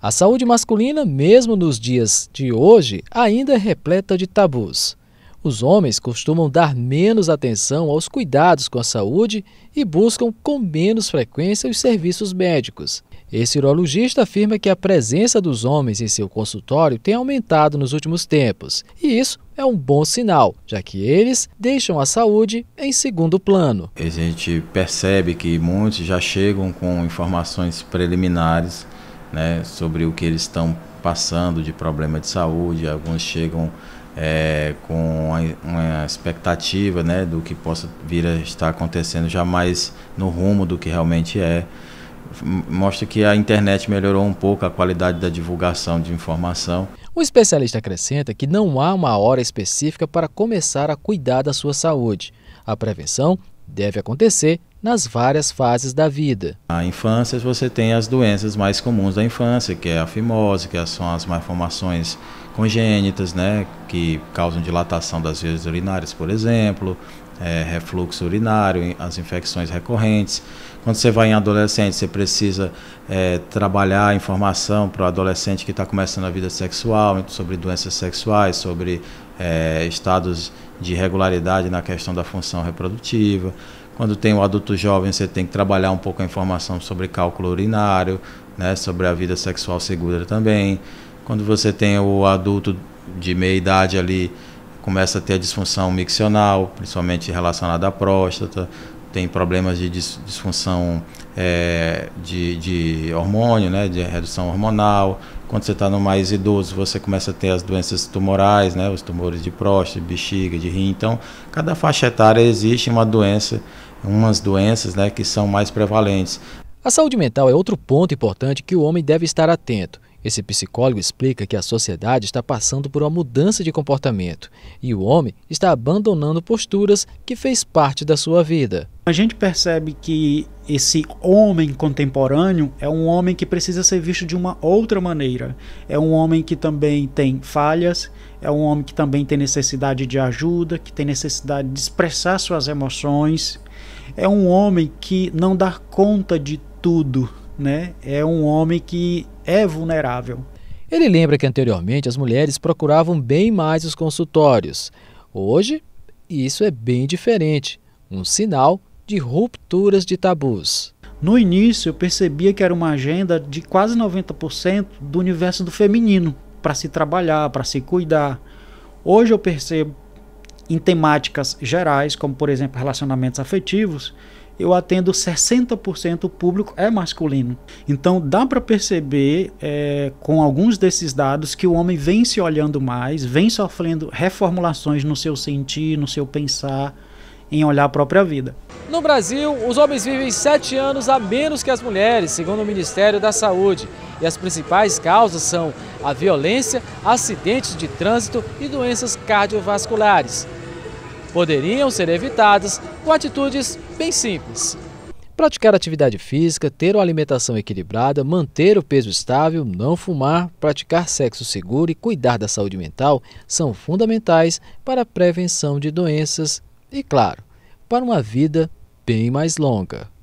A saúde masculina, mesmo nos dias de hoje, ainda é repleta de tabus. Os homens costumam dar menos atenção aos cuidados com a saúde e buscam com menos frequência os serviços médicos. Esse urologista afirma que a presença dos homens em seu consultório tem aumentado nos últimos tempos, e isso é um bom sinal, já que eles deixam a saúde em segundo plano. A gente percebe que muitos já chegam com informações preliminares né, sobre o que eles estão passando de problema de saúde. Alguns chegam é, com uma, expectativa né, do que possa vir a estar acontecendo, jamais no rumo do que realmente é. Mostra que a internet melhorou um pouco a qualidade da divulgação de informação. O especialista acrescenta que não há uma hora específica para começar a cuidar da sua saúde. A prevenção deve acontecer nas várias fases da vida. Na infância você tem as doenças mais comuns da infância, que é a fimose, que são as malformações congênitas, né, que causam dilatação das vias urinárias, por exemplo, é, refluxo urinário, as infecções recorrentes. Quando você vai em adolescente, você precisa é, trabalhar informação para o adolescente que está começando a vida sexual, sobre doenças sexuais, sobre é, estados de irregularidade na questão da função reprodutiva. Quando tem o adulto jovem, você tem que trabalhar um pouco a informação sobre cálculo urinário, né, sobre a vida sexual segura também. Quando você tem o adulto de meia idade ali, começa a ter a disfunção miccional, principalmente relacionada à próstata, tem problemas de dis disfunção é, de, de, hormônio, né, de redução hormonal. Quando você está no mais idoso, você começa a ter as doenças tumorais, né, os tumores de próstata, de bexiga, de rim. Então, cada faixa etária existe uma doença umas doenças né, que são mais prevalentes. A saúde mental é outro ponto importante que o homem deve estar atento. Esse psicólogo explica que a sociedade está passando por uma mudança de comportamento e o homem está abandonando posturas que fez parte da sua vida. A gente percebe que esse homem contemporâneo é um homem que precisa ser visto de uma outra maneira. É um homem que também tem falhas, é um homem que também tem necessidade de ajuda, que tem necessidade de expressar suas emoções. É um homem que não dá conta de tudo né, é um homem que é vulnerável. Ele lembra que anteriormente as mulheres procuravam bem mais os consultórios. Hoje, isso é bem diferente um sinal de rupturas de tabus. No início, eu percebia que era uma agenda de quase 90% do universo do feminino para se trabalhar, para se cuidar. Hoje eu percebo em temáticas gerais, como por exemplo relacionamentos afetivos, eu atendo 60% público é masculino. Então dá para perceber é, com alguns desses dados que o homem vem se olhando mais, vem sofrendo reformulações no seu sentir, no seu pensar, em olhar a própria vida. No Brasil, os homens vivem sete anos a menos que as mulheres, segundo o Ministério da Saúde. E as principais causas são a violência, acidentes de trânsito e doenças cardiovasculares poderiam ser evitadas com atitudes bem simples. Praticar atividade física, ter uma alimentação equilibrada, manter o peso estável, não fumar, praticar sexo seguro e cuidar da saúde mental são fundamentais para a prevenção de doenças e, claro, para uma vida bem mais longa.